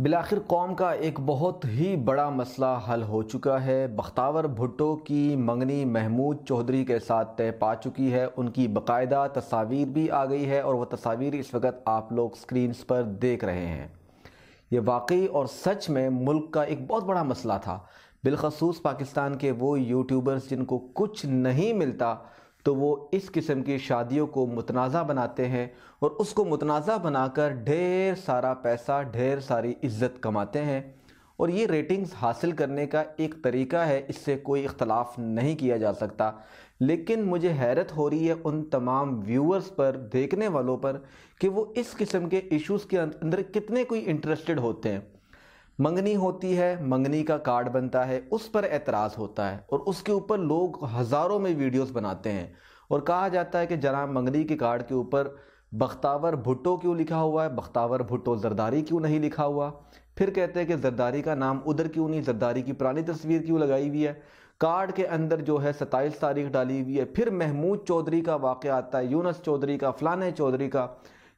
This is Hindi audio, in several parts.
बिलाखिर कौम का एक बहुत ही बड़ा मसला हल हो चुका है बख्तावर भुट्टो की मंगनी महमूद चौधरी के साथ तय पा चुकी है उनकी बाकायदा तस्वीर भी आ गई है और वह तस्वीर इस वक्त आप लोग स्क्रीनस पर देख रहे हैं ये वाकई और सच में मुल्क का एक बहुत बड़ा मसला था बिलखसूस पाकिस्तान के वो यूट्यूबर्स जिनको कुछ नहीं मिलता तो वो इस किस्म की शादियों को मुतनाज़ा बनाते हैं और उसको मुतनाज़ा बनाकर ढेर सारा पैसा ढेर सारी इज्जत कमाते हैं और ये रेटिंग्स हासिल करने का एक तरीका है इससे कोई इख्तलाफ नहीं किया जा सकता लेकिन मुझे हैरत हो रही है उन तमाम व्यूअर्स पर देखने वालों पर कि वो इस किस्म के इश्यूज़ के अंदर कितने कोई इंटरेस्टेड होते हैं मंगनी होती है मंगनी का कार्ड बनता है उस पर एतराज़ होता है और उसके ऊपर लोग हज़ारों में वीडियोस बनाते हैं और कहा जाता है कि जनाब मंगनी के कार्ड के ऊपर बख्तावर भुट्टो क्यों लिखा हुआ है बख्तावर भुट्टो जरदारी क्यों नहीं लिखा हुआ फिर कहते हैं कि जरदारी का नाम उधर क्यों नहीं जरदारी की पुरानी तस्वीर क्यों लगाई हुई है कार्ड के अंदर जो है सत्ताईस तारीख डाली हुई है फिर महमूद चौधरी का वाक़ आता है यूनस चौधरी का फलाने चौधरी का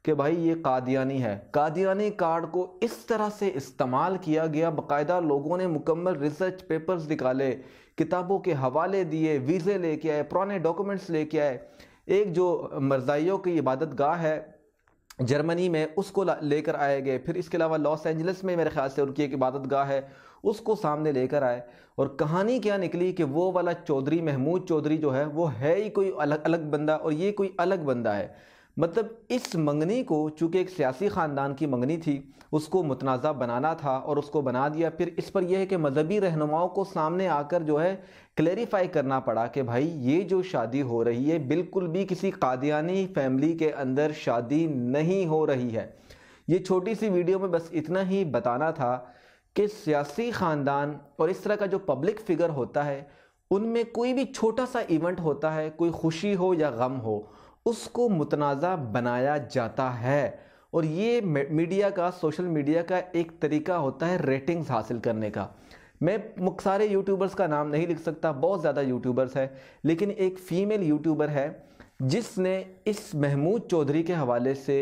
कि भाई ये कादियानी है कादियानी कार्ड को इस तरह से इस्तेमाल किया गया बाकायदा लोगों ने मुकम्मल रिसर्च पेपर्स निकाले किताबों के हवाले दिए वीज़े लेके आए पुराने डॉक्यूमेंट्स लेके आए एक जो मर्जाइयों की इबादत गाह है जर्मनी में उसको लेकर आए गए फिर इसके अलावा लॉस एंजल्स में मेरे ख्याल से उनकी एक इबादत गाह है उसको सामने लेकर आए और कहानी क्या निकली कि वो वाला चौधरी महमूद चौधरी जो है वो है ही कोई अलग अलग बंदा और ये कोई अलग बंदा है मतलब इस मंगनी को चूँकि एक सियासी ख़ानदान की मंगनी थी उसको मुतनाज़ा बनाना था और उसको बना दिया फिर इस पर यह है कि मजहबी रहनुमाओं को सामने आकर जो है क्लेरिफाई करना पड़ा कि भाई ये जो शादी हो रही है बिल्कुल भी किसी कादियानी फैमिली के अंदर शादी नहीं हो रही है ये छोटी सी वीडियो में बस इतना ही बताना था कि सियासी ख़ानदान और इस तरह का जो पब्लिक फिगर होता है उनमें कोई भी छोटा सा इवेंट होता है कोई खुशी हो या गम हो उसको मुतनाज़ बनाया जाता है और ये मीडिया का सोशल मीडिया का एक तरीका होता है रेटिंग्स हासिल करने का मैं सारे यूट्यूबर्स का नाम नहीं लिख सकता बहुत ज़्यादा यूट्यूबर्स है लेकिन एक फ़ीमेल यूट्यूबर है जिसने इस महमूद चौधरी के हवाले से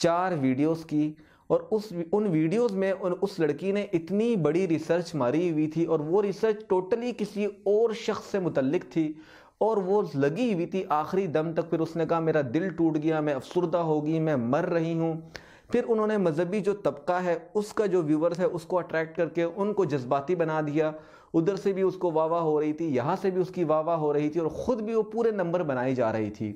चार वीडियोस की और उस उन वीडियोस में उन उस लड़की ने इतनी बड़ी रिसर्च मारी हुई थी और वो रिसर्च टोटली किसी और शख्स से मुतलक थी और वो लगी हुई थी आखिरी दम तक फिर उसने कहा मेरा दिल टूट गया मैं अफसरदा होगी मैं मर रही हूँ फिर उन्होंने मजहबी जो तबका है उसका जो व्यूवर्स है उसको अट्रैक्ट करके उनको जज्बाती बना दिया उधर से भी उसको वाह वाह हो रही थी यहाँ से भी उसकी वाह वाह हो रही थी और ख़ुद भी वो पूरे नंबर बनाई जा रही थी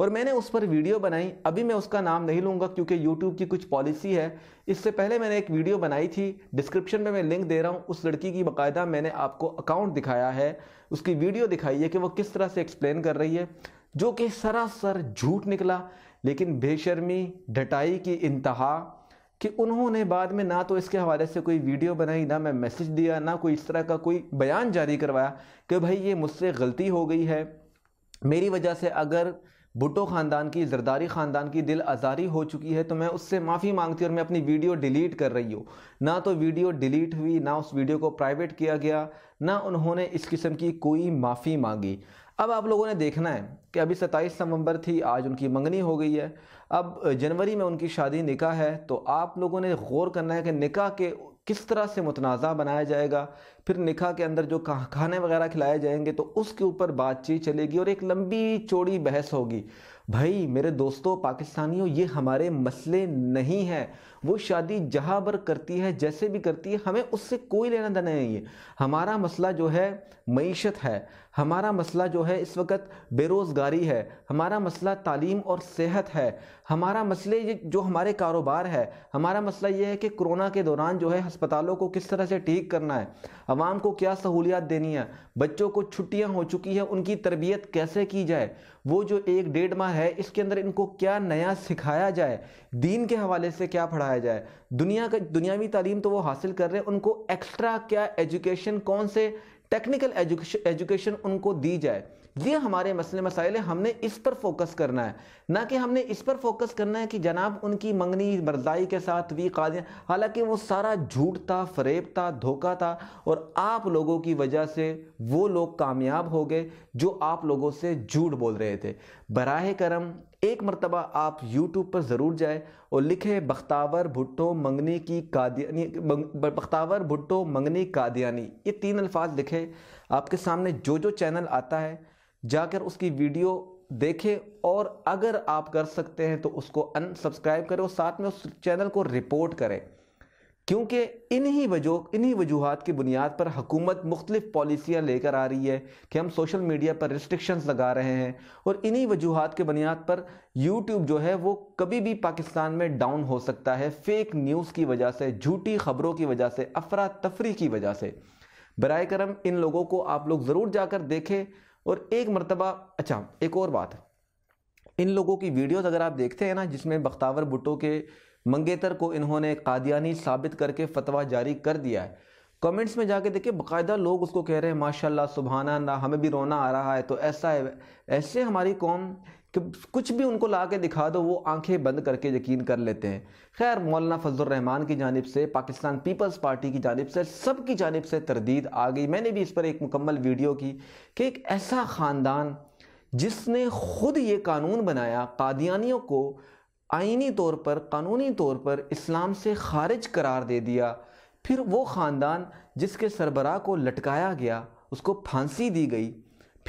और मैंने उस पर वीडियो बनाई अभी मैं उसका नाम नहीं लूँगा क्योंकि यूट्यूब की कुछ पॉलिसी है इससे पहले मैंने एक वीडियो बनाई थी डिस्क्रिप्शन में मैं लिंक दे रहा हूँ उस लड़की की बाकायदा मैंने आपको अकाउंट दिखाया है उसकी वीडियो दिखाई है कि वो किस तरह से एक्सप्लेन कर रही है जो कि सरासर झूठ निकला लेकिन बेशर्मी डटाई की इंतहा कि उन्होंने बाद में ना तो इसके हवाले से कोई वीडियो बनाई ना मैं मैसेज दिया ना कोई इस तरह का कोई बयान जारी करवाया कि भाई ये मुझसे गलती हो गई है मेरी वजह से अगर भुटो ख़ानदान की जरदारी ख़ानदान की दिल आज़ारी हो चुकी है तो मैं उससे माफ़ी मांगती और मैं अपनी वीडियो डिलीट कर रही हूँ ना तो वीडियो डिलीट हुई ना उस वीडियो को प्राइवेट किया गया ना उन्होंने इस किस्म की कोई माफ़ी मांगी अब आप लोगों ने देखना है कि अभी सत्ताईस नवंबर थी आज उनकी मंगनी हो गई है अब जनवरी में उनकी शादी निका है तो आप लोगों ने गौर करना है कि निका के किस तरह से मुतनाज़ा बनाया जाएगा फिर निकाह के अंदर जो खाने वगैरह खिलाए जाएंगे तो उसके ऊपर बातचीत चलेगी और एक लंबी चौड़ी बहस होगी भाई मेरे दोस्तों पाकिस्तानियों ये हमारे मसले नहीं हैं वो शादी जहाँ पर करती है जैसे भी करती है हमें उससे कोई लेना देना नहीं है हमारा मसला जो है मीशत है हमारा मसला जो है इस वक्त बेरोज़गारी है हमारा मसला तालीम और सेहत है हमारा मसले ये जो हमारे कारोबार है हमारा मसला ये है कि कोरोना के दौरान जो है हस्पतालों को किस तरह से ठीक करना है आवाम को क्या सहूलियात देनी है बच्चों को छुट्टियां हो चुकी हैं उनकी तरबियत कैसे की जाए वो जो एक डेढ़ माह है इसके अंदर इनको क्या नया सिखाया जाए दीन के हवाले से क्या पढ़ाया जाए दुनिया का दुनियावी तालीम तो वो हासिल कर रहे हैं उनको एक्स्ट्रा क्या एजुकेशन कौन से टेक्निकल एजुकेशन उनको दी जाए ये हमारे मसले मसाइल है हमने इस पर फोकस करना है ना कि हमने इस पर फोकस करना है कि जनाब उनकी मंगनी बरदाई के साथ वी कादियाँ हालांकि वो सारा झूठ था फरेब था धोखा था और आप लोगों की वजह से वो लोग कामयाब हो गए जो आप लोगों से झूठ बोल रहे थे बरह करम एक मरतबा आप यूट्यूब पर ज़रूर जाए और लिखे बख्तावर भुट्टो मंगनी की कादियानी बख्तावर भुट्टो मंगनी कादियानी ये तीन अल्फाज लिखे आपके सामने जो जो चैनल आता है जाकर उसकी वीडियो देखें और अगर आप कर सकते हैं तो उसको अनसब्सक्राइब करें और साथ में उस चैनल को रिपोर्ट करें क्योंकि इन्हीं वजह इन्हीं वजूहत की बुनियाद पर हुकूमत मुख्तलिफ पॉलिसियाँ लेकर आ रही है कि हम सोशल मीडिया पर रिस्ट्रिक्शंस लगा रहे हैं और इन्हीं वजूहत के बुनियाद पर यूट्यूब जो है वो कभी भी पाकिस्तान में डाउन हो सकता है फेक न्यूज़ की वजह से झूठी खबरों की वजह से अफरा तफरी की वजह से बर करम इन लोगों को आप लोग ज़रूर जाकर देखें और एक मरतबा अच्छा एक और बात इन लोगों की वीडियोस अगर आप देखते हैं ना जिसमें बख्तावर भुट्टो के मंगेतर को इन्होंने कादियानी साबित करके फतवा जारी कर दिया है कमेंट्स में जाके देखिए बाकायदा लोग उसको कह रहे हैं माशाल्लाह सुबहाना ना हमें भी रोना आ रहा है तो ऐसा है ऐसे हमारी कौम कि कुछ भी उनको ला के दिखा दो वो आंखें बंद करके यकीन कर लेते हैं खैर मौलाना रहमान की जानब से पाकिस्तान पीपल्स पार्टी की जानब से सब की जानब से तरदीद आ गई मैंने भी इस पर एक मुकम्मल वीडियो की कि एक ऐसा ख़ानदान जिसने खुद ये कानून बनाया कादियानियों को आइनी तौर पर कानूनी तौर पर इस्लाम से खारिज करार दे दिया फिर वो ख़ानदान जिसके सरबराह को लटकाया गया उसको फांसी दी गई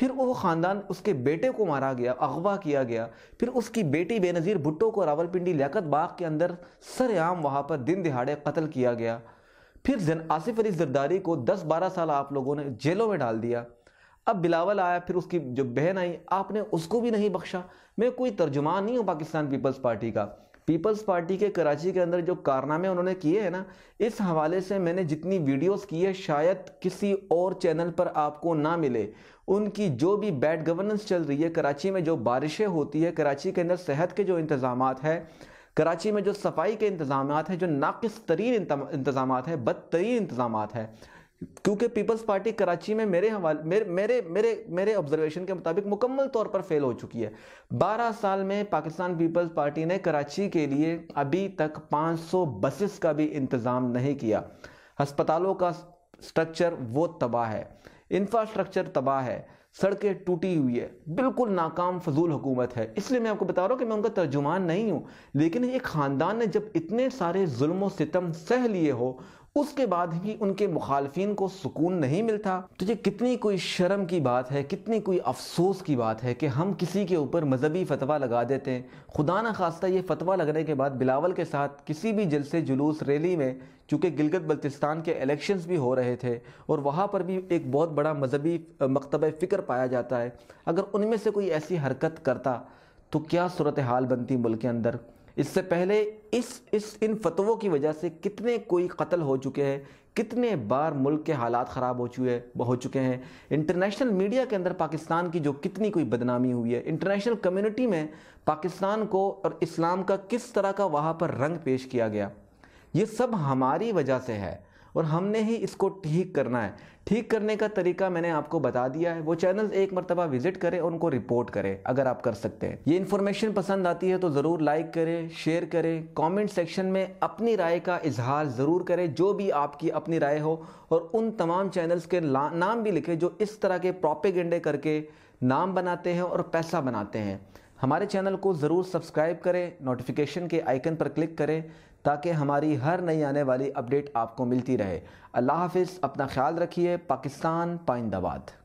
फिर वो ख़ानदान उसके बेटे को मारा गया अगवा किया गया फिर उसकी बेटी बेनज़ीर भुट्टो को रावलपिंडी लियाकत बाग के अंदर सरेआम वहाँ पर दिन दिहाड़े कत्ल किया गया फिर जन आसिफ अली जरदारी को 10-12 साल आप लोगों ने जेलों में डाल दिया अब बिलावल आया फिर उसकी जो बहन आई आपने उसको भी नहीं बख्शा मैं कोई तर्जुमान नहीं हूँ पाकिस्तान पीपल्स पार्टी का पीपल्स पार्टी के कराची के अंदर जो कारनामे उन्होंने किए हैं ना इस हवाले से मैंने जितनी वीडियोस की है शायद किसी और चैनल पर आपको ना मिले उनकी जो भी बैड गवर्नेंस चल रही है कराची में जो बारिशें होती है कराची के अंदर सेहत के जो इंतज़ाम है कराची में जो सफाई के इंतज़ाम है जो नाकस तरीन इंतज़ाम है बदतरीन इंतज़ाम है क्योंकि पीपल्स पार्टी कराची में मेरे हवाले मेरे मेरे मेरे मेरे ऑब्जर्वेशन के मुताबिक मुकम्मल तौर पर फेल हो चुकी है 12 साल में पाकिस्तान पीपल्स पार्टी ने कराची के लिए अभी तक 500 बसेस का भी इंतज़ाम नहीं किया अस्पतालों का स्ट्रक्चर वो तबाह है इंफ्रास्ट्रक्चर तबाह है सड़कें टूटी हुई है बिल्कुल नाकाम फजूल हुकूमत है इसलिए मैं आपको बता रहा हूँ कि मैं उनका तर्जुमान नहीं हूँ लेकिन एक ख़ानदान ने जब इतने सारे जुल्म सितम सह लिए हो उसके बाद भी उनके मुखालफन को सुकून नहीं मिलता तो ये कितनी कोई शर्म की बात है कितनी कोई अफसोस की बात है कि हम किसी के ऊपर मजहबी फतवा लगा देते हैं खुदा न खास्ता ये फतवा लगने के बाद बिलावल के साथ किसी भी जलसे जुलूस रैली में चूँकि गिलगत बल्तिस्तान के इलेक्शन भी हो रहे थे और वहाँ पर भी एक बहुत बड़ा मजहबी मकतब फ़िक्र पाया जाता है अगर उनमें से कोई ऐसी हरकत करता तो क्या सूरत हाल बनती मुल्क के अंदर इससे पहले इस इस इन फतवों की वजह से कितने कोई कत्ल हो चुके हैं कितने बार मुल्क के हालात ख़राब हो चुके हो चुके हैं इंटरनेशनल मीडिया के अंदर पाकिस्तान की जो कितनी कोई बदनामी हुई है इंटरनेशनल कम्युनिटी में पाकिस्तान को और इस्लाम का किस तरह का वहाँ पर रंग पेश किया गया ये सब हमारी वजह से है और हमने ही इसको ठीक करना है ठीक करने का तरीका मैंने आपको बता दिया है वो चैनल एक मरतबा विजिट करें और उनको रिपोर्ट करें अगर आप कर सकते हैं ये इन्फॉर्मेशन पसंद आती है तो ज़रूर लाइक करें शेयर करें कमेंट सेक्शन में अपनी राय का इजहार ज़रूर करें जो भी आपकी अपनी राय हो और उन तमाम चैनल्स के नाम भी लिखें जो इस तरह के प्रॉपेगेंडे करके नाम बनाते हैं और पैसा बनाते हैं हमारे चैनल को ज़रूर सब्सक्राइब करें नोटिफिकेशन के आइकन पर क्लिक करें ताकि हमारी हर नई आने वाली अपडेट आपको मिलती रहे अल्लाह हाफिज़ अपना ख्याल रखिए पाकिस्तान पाइंदाबाद